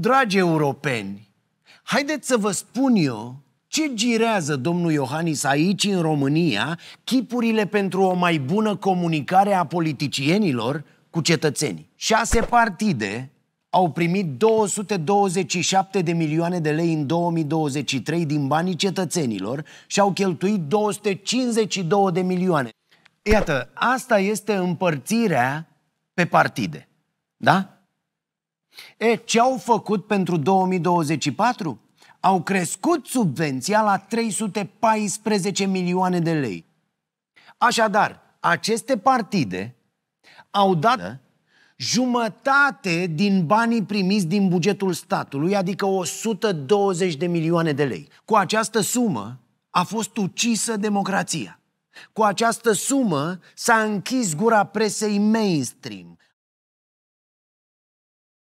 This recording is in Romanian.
dragi europeni, haideți să vă spun eu ce girează domnul Iohannis aici în România chipurile pentru o mai bună comunicare a politicienilor cu cetățenii. Șase partide au primit 227 de milioane de lei în 2023 din banii cetățenilor și au cheltuit 252 de milioane. Iată, asta este împărțirea pe partide. Da? E, ce au făcut pentru 2024? Au crescut subvenția la 314 milioane de lei. Așadar, aceste partide au dat da? jumătate din banii primiți din bugetul statului, adică 120 de milioane de lei. Cu această sumă a fost ucisă democrația. Cu această sumă s-a închis gura presei mainstream,